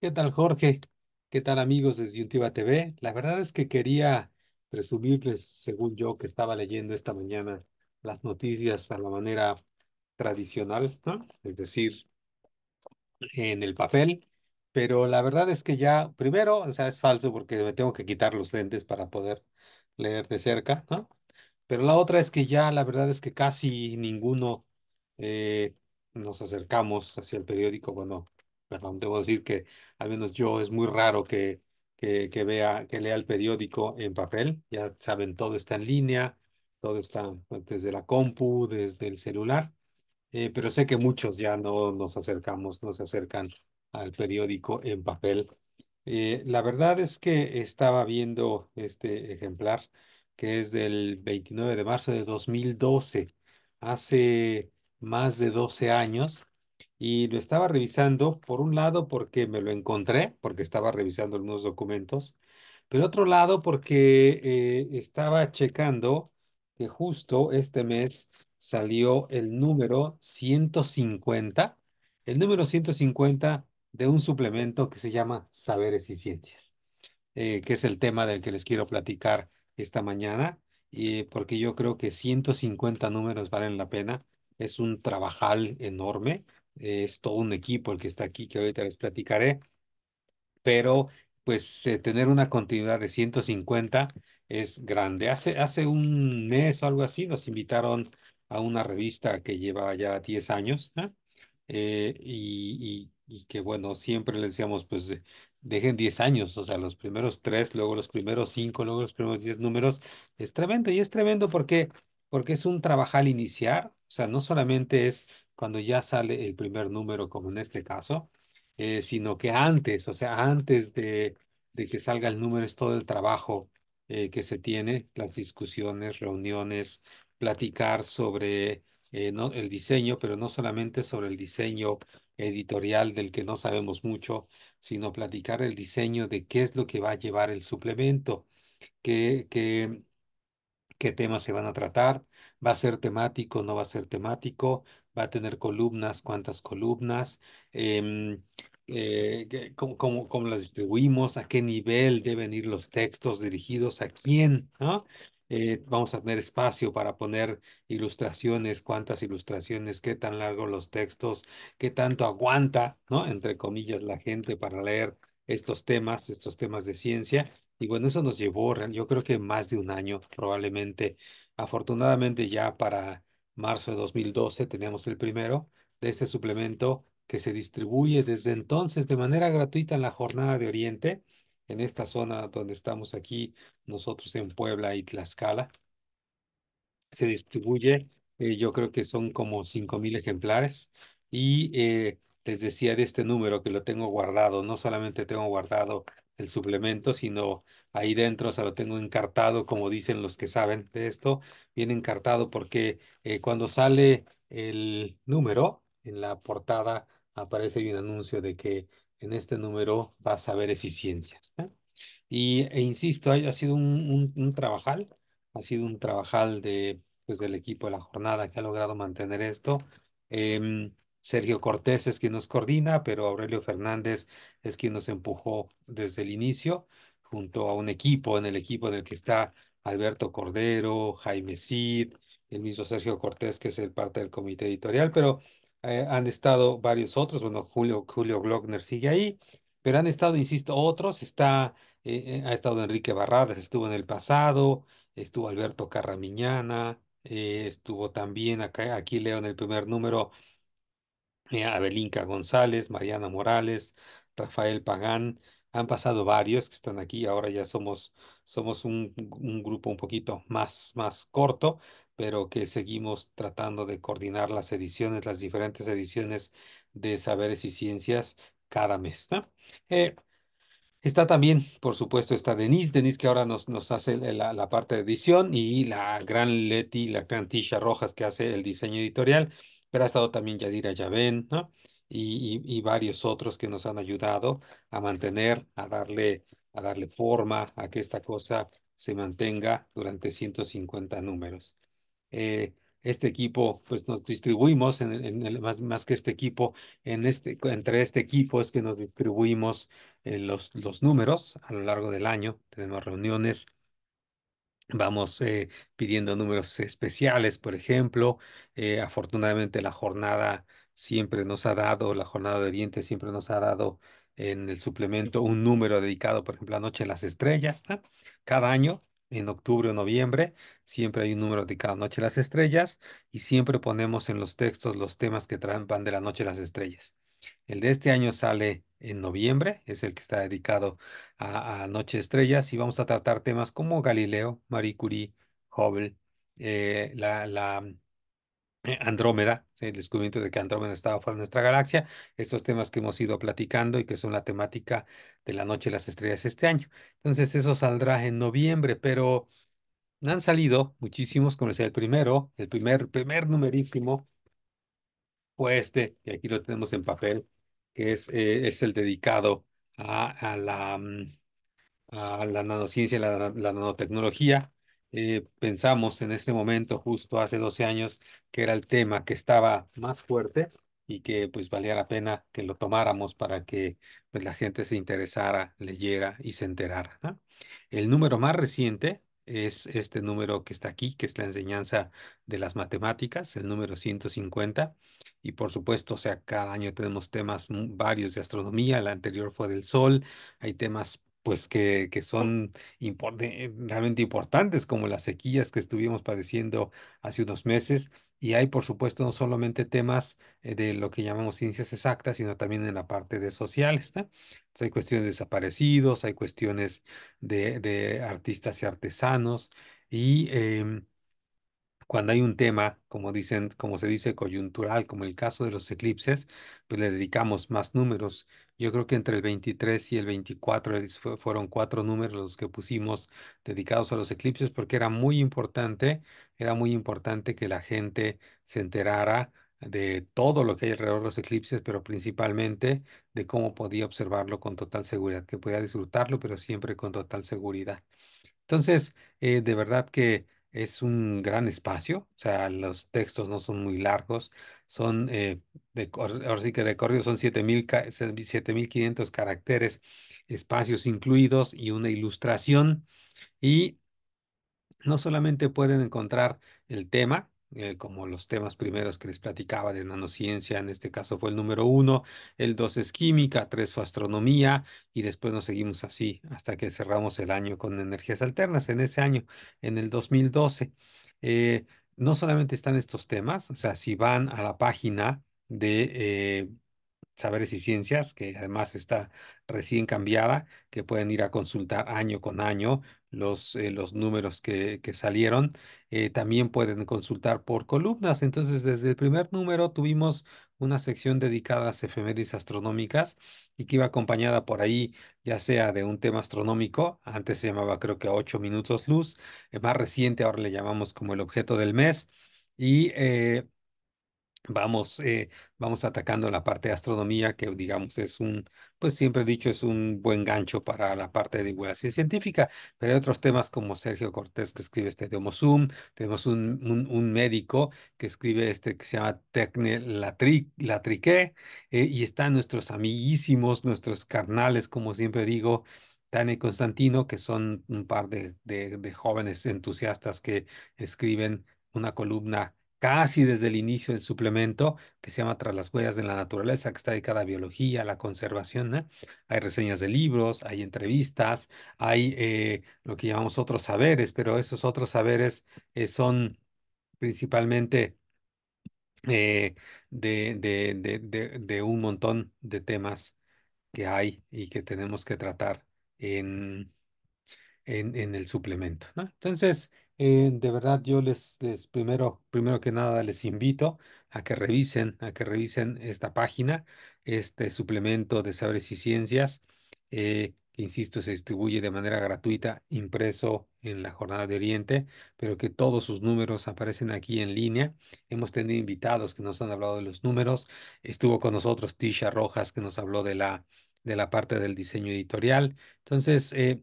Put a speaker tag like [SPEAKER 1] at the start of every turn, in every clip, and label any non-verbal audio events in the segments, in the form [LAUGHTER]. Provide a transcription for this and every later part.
[SPEAKER 1] ¿Qué tal, Jorge? ¿Qué tal, amigos de Disyuntiva TV? La verdad es que quería presumirles, según yo, que estaba leyendo esta mañana las noticias a la manera tradicional, ¿no? Es decir, en el papel, pero la verdad es que ya, primero, o sea, es falso porque me tengo que quitar los lentes para poder leer de cerca, ¿no? Pero la otra es que ya, la verdad es que casi ninguno eh, nos acercamos hacia el periódico, bueno, perdón, debo decir que al menos yo es muy raro que, que, vea, que lea el periódico en papel. Ya saben, todo está en línea, todo está desde la compu, desde el celular. Eh, pero sé que muchos ya no nos acercamos, no se acercan al periódico en papel. Eh, la verdad es que estaba viendo este ejemplar que es del 29 de marzo de 2012, hace más de 12 años, y lo estaba revisando, por un lado porque me lo encontré, porque estaba revisando algunos documentos, pero otro lado porque eh, estaba checando que justo este mes salió el número 150, el número 150 de un suplemento que se llama Saberes y Ciencias, eh, que es el tema del que les quiero platicar esta mañana, y porque yo creo que 150 números valen la pena. Es un trabajal enorme es todo un equipo el que está aquí, que ahorita les platicaré, pero pues eh, tener una continuidad de 150 es grande. Hace, hace un mes o algo así nos invitaron a una revista que lleva ya 10 años, eh, y, que bueno, siempre le decíamos, pues dejen 10 años, o sea, los primeros 3, luego los primeros 5, luego los primeros 10 números, es tremendo y es tremendo porque, porque es un trabajal iniciar, o sea, no solamente es cuando ya sale el primer número, como en este caso, eh, sino que antes, o sea, antes de, de, que salga el número es todo el trabajo eh, que se tiene, las discusiones, reuniones, platicar sobre eh, el diseño, pero no solamente sobre el diseño editorial del que no sabemos mucho, sino platicar el diseño de qué es lo que va a llevar el suplemento, que... que qué temas se van a tratar, va a ser temático, no va a ser temático, va a tener columnas, cuántas columnas, em, eh, cómo, las distribuimos, a qué nivel deben ir los textos dirigidos, a quién, ¿no? Eh, vamos a tener espacio para poner ilustraciones, cuántas ilustraciones, qué tan largos los textos, qué tanto aguanta, ¿no? Entre comillas, la gente para leer estos temas, estos temas de ciencia. Y bueno, eso nos llevó, yo creo que más de un año probablemente. Afortunadamente ya para marzo de 2012 teníamos el primero de este suplemento que se distribuye desde entonces de manera gratuita en la Jornada de Oriente, en esta zona donde estamos aquí nosotros en Puebla y Tlaxcala. Se distribuye, eh, yo creo que son como 5.000 ejemplares y eh, les decía de este número que lo tengo guardado, no solamente tengo guardado el suplemento, sino ahí dentro, o sea, lo tengo encartado, como dicen los que saben de esto, bien encartado porque eh, cuando sale el número, en la portada aparece un anuncio de que en este número vas a ver eficiencias. Y, e insisto, ha, sido un, un, trabajal, ha sido un trabajal de, pues, del equipo de la jornada que ha logrado mantener esto. Em, Sergio Cortés es quien nos coordina, pero Aurelio Fernández es quien nos empujó desde el inicio, junto a un equipo, en el equipo en el que está Alberto Cordero, Jaime Cid, el mismo Sergio Cortés, que es el parte del comité editorial, pero eh, han estado varios otros, bueno, Julio, Julio Glockner sigue ahí, pero han estado, insisto, otros, está, eh, eh, ha estado Enrique Barradas, estuvo en el pasado, estuvo Alberto Carramiñana, estuvo también, aquí leo en el primer número, eh, Abelinca González, Mariana Morales, Rafael Pagán, han pasado varios que están aquí, ahora ya somos, somos un, grupo un poquito más, más corto, pero que seguimos tratando de coordinar las ediciones, las diferentes ediciones de Saberes y Ciencias cada mes. Eh, está también, por supuesto, está Denise, Denise que ahora nos, nos hace la, la, parte de edición y la gran Leti, la gran Tisha Rojas que hace el diseño editorial pero ha estado también Yadira Yavén, ¿no? Y, varios otros que nos han ayudado a mantener, a darle, a darle forma a que esta cosa se mantenga durante 150 números. Eh, este equipo, pues nos distribuimos, en, más, que este equipo, en este, entre este equipo es que nos distribuimos eh, los números a lo largo del año. Tenemos reuniones Vamos eh, pidiendo números especiales, por ejemplo. Eh, afortunadamente la jornada siempre nos ha dado, la jornada de Oriente siempre nos ha dado en el suplemento un número dedicado, por ejemplo, Noche de las estrellas. Cada año, en octubre o noviembre, siempre hay un número dedicado a Noche de las Estrellas y siempre ponemos en los textos los temas que traen de la Noche de las Estrellas. El de este año sale en noviembre, es el que está dedicado a, Noche Estrellas y vamos a tratar temas como Galileo, Marie Curie, Hubble, eh, la, mm, eh, Andrómeda, el descubrimiento de que Andrómeda estaba fuera de nuestra galaxia, estos temas que hemos ido platicando y que son la temática de la Noche de las Estrellas este año. Entonces eso saldrá en noviembre, pero han salido muchísimos, como decía el primero, el primer, primer numerísimo pues este, y aquí lo tenemos en papel, que es, eh, es el dedicado a, a, la, mm, a la nanociencia, la, la nanotecnología. Eh, pensamos en este momento, justo hace 12 años, que era el tema que estaba más fuerte y que pues valía la pena que lo tomáramos para que pues, la gente se interesara, leyera y se enterara. El número más reciente es este número que está aquí, que es la enseñanza de las matemáticas, el número 150. Y por supuesto, o sea, cada año tenemos temas varios de astronomía, La anterior fue del Sol, hay temas pues que, son realmente importantes, como las sequías que estuvimos padeciendo hace unos meses, y hay, por supuesto, no solamente temas eh, de lo que llamamos ciencias exactas, sino también en la parte de sociales. Pues, hay cuestiones de desaparecidos, hay cuestiones de, artistas y artesanos. Y em, cuando hay un tema, como dicen, como se dice, coyuntural, como el caso de los eclipses, pues le dedicamos más números. Yo creo que entre el 23 y el 24 fueron cuatro números los que pusimos dedicados a los eclipses porque era muy importante era muy importante que la gente se enterara de todo lo que hay alrededor de los eclipses, pero principalmente de cómo podía observarlo con total seguridad, que podía disfrutarlo, pero siempre con total seguridad. Entonces, eh, de verdad que es un gran espacio, o sea, los textos no son muy largos, son, eh, de, ahora sí que de corrido son 7.500 caracteres, espacios incluidos y una ilustración. Y no solamente pueden encontrar el tema, eh, como los temas primeros que les platicaba de nanociencia, en este caso fue el número uno, el dos es química, tres fue astronomía, y después nos seguimos así hasta que cerramos el año con energías alternas en ese año, en el 2012. Eh, no solamente están estos temas, o sea, si van a la página de eh, Saberes y Ciencias, que además está recién cambiada, que pueden ir a consultar año con año los, eh, los números que, que salieron, eh, también pueden consultar por columnas. Entonces, desde el primer número tuvimos una sección dedicada a las efemérides astronómicas y que iba acompañada por ahí, ya sea de un tema astronómico, antes se llamaba creo que a 8 minutos luz, eh, más reciente ahora le llamamos como el objeto del mes, y vamos, eh, vamos atacando la parte de astronomía, que digamos es un, pues siempre he dicho, es un buen gancho para la parte de divulgación científica, pero hay otros temas como Sergio Cortés que escribe este de Homo tenemos un, un, médico que escribe este que se llama Tecne Latrique eh, y están nuestros amiguísimos, nuestros carnales, como siempre digo, Tani y Constantino, que son un par de jóvenes entusiastas que escriben una columna casi desde el inicio del suplemento que se llama Tras las huellas de la naturaleza, que está dedicada a biología, a la conservación. ¿no? Hay reseñas de libros, hay entrevistas, hay eh, lo que llamamos otros saberes, pero esos otros saberes eh, son principalmente eh, de, un montón de temas que hay y que tenemos que tratar en, en, en el suplemento. ¿no? Entonces, eh, de verdad, yo les, primero, primero que nada les invito a que revisen, a que revisen esta página, este suplemento de Saberes y Ciencias, eh, que insisto, se distribuye de manera gratuita, impreso en la Jornada de Oriente, pero que todos sus números aparecen aquí en línea. Hemos tenido invitados que nos han hablado de los números. Estuvo con nosotros Tisha Rojas, que nos habló de la, de la parte del diseño editorial. Entonces, eh,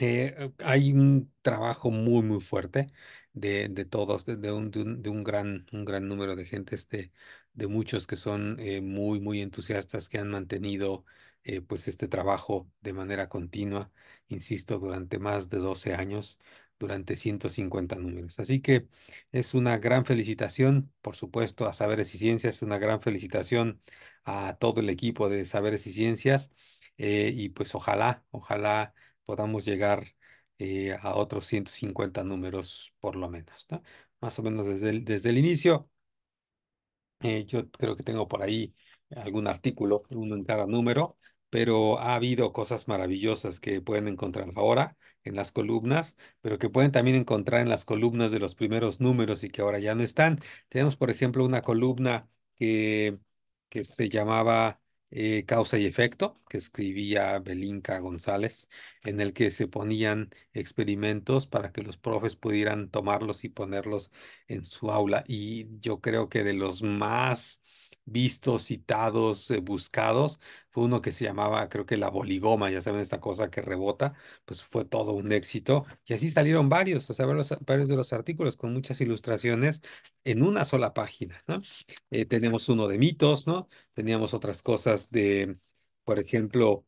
[SPEAKER 1] eh, eh, hay un trabajo muy, muy fuerte de, todos, de, de, un, gran, un gran número de gente, este, de muchos que son eh, muy, muy entusiastas, que han mantenido pues este trabajo de manera continua, insisto, durante más de 12 años, durante 150 números. Así que es una gran felicitación, por supuesto, a Saberes y Ciencias, es una gran felicitación a todo el equipo de Saberes y Ciencias, y pues ojalá, ojalá podamos llegar eh, a otros 150 números por lo menos, ¿no? Más o menos desde el, desde el inicio. Eh, yo creo que tengo por ahí algún artículo, uno en cada número, pero ha habido cosas maravillosas que pueden encontrar ahora en las columnas, pero que pueden también encontrar en las columnas de los primeros números y que ahora ya no están. Tenemos, por ejemplo, una columna que, que se llamaba eh, Causa y Efecto, que escribía Belinka González, en el que se ponían experimentos para que los profes pudieran tomarlos y ponerlos en su aula. Y yo creo que de los más vistos, citados, eh, buscados. Fue uno que se llamaba, creo que la boligoma, ya saben, esta cosa que rebota, pues fue todo un éxito. Y así salieron varios, o sea, varios, de los artículos con muchas ilustraciones en una sola página, ¿no? Eh, tenemos uno de mitos, ¿no? Teníamos otras cosas de, por ejemplo,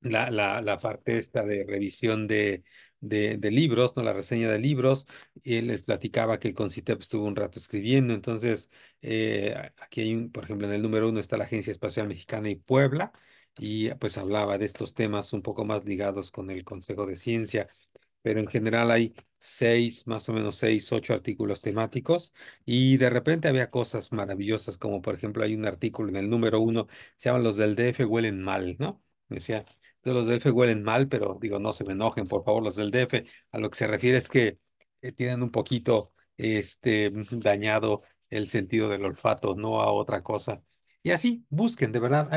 [SPEAKER 1] la, la, la parte esta de revisión de de, libros, ¿no? La reseña de libros, y les platicaba que el CONCITEP estuvo un rato escribiendo, entonces eh, aquí hay, un, por ejemplo, en el número uno está la Agencia Espacial Mexicana y Puebla, y ah, pues hablaba de estos temas un poco más ligados con el Consejo de Ciencia, pero en general hay seis, más o menos seis, ocho artículos temáticos y de repente había cosas maravillosas como por ejemplo hay un artículo en el número uno, se llaman los del DF huelen mal, ¿no? Decía, de los DF huelen mal, pero digo, no se me enojen, por favor, los del DF. A lo que se refiere es que eh, tienen un poquito este, [LAUGHS] dañado el sentido del olfato, no a otra cosa. Y así, busquen, de verdad,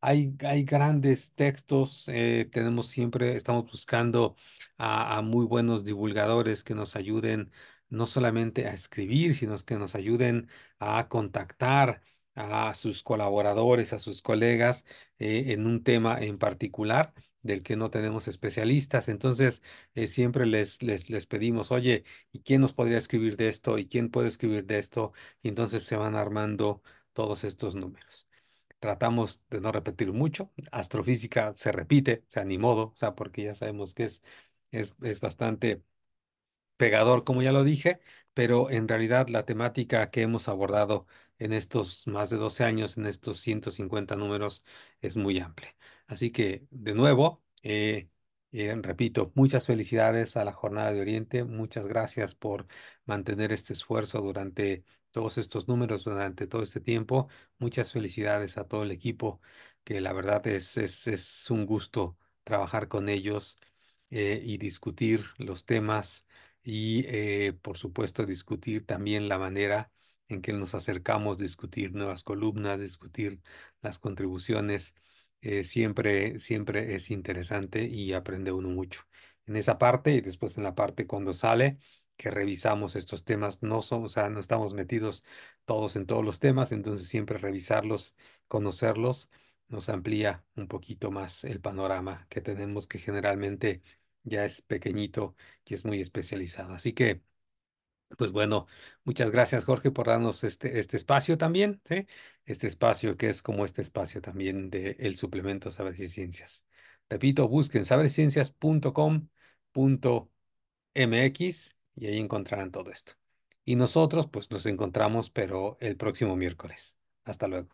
[SPEAKER 1] hay, grandes textos, eh, tenemos siempre, estamos buscando a, muy buenos divulgadores que nos ayuden no solamente a escribir, sino que nos ayuden a contactar a sus colaboradores, a sus colegas eh, en un tema en particular del que no tenemos especialistas. Entonces, eh, siempre les, les, les, pedimos, oye, ¿y quién nos podría escribir de esto? ¿Y quién puede escribir de esto? Y entonces se van armando todos estos números. Tratamos de no repetir mucho. Astrofísica se repite, o sea, ni modo, o sea, porque ya sabemos que es, es, es bastante pegador, como ya lo dije, pero en realidad la temática que hemos abordado en estos más de 12 años, en estos 150 números, es muy amplio. Así que, de nuevo, eh, eh, repito, muchas felicidades a la Jornada de Oriente, muchas gracias por mantener este esfuerzo durante todos estos números, durante todo este tiempo. Muchas felicidades a todo el equipo, que la verdad es, es, un gusto trabajar con ellos eh, y discutir los temas y, por supuesto, discutir también la manera en que nos acercamos, discutir nuevas columnas, discutir las contribuciones. Eh, siempre, siempre es interesante y aprende uno mucho. En esa parte y después en la parte cuando sale, que revisamos estos temas, no somos, o no estamos metidos todos en todos los temas, entonces siempre revisarlos, conocerlos, nos amplía un poquito más el panorama que tenemos que generalmente ya es pequeñito y es muy especializado. Así que pues bueno, muchas gracias Jorge por darnos este, este espacio también, este espacio que es como este espacio también del el suplemento Saber y Ciencias. Repito, busquen saberciencias.com.mx y ahí encontrarán todo esto. Y nosotros pues nos encontramos pero el próximo miércoles. Hasta luego.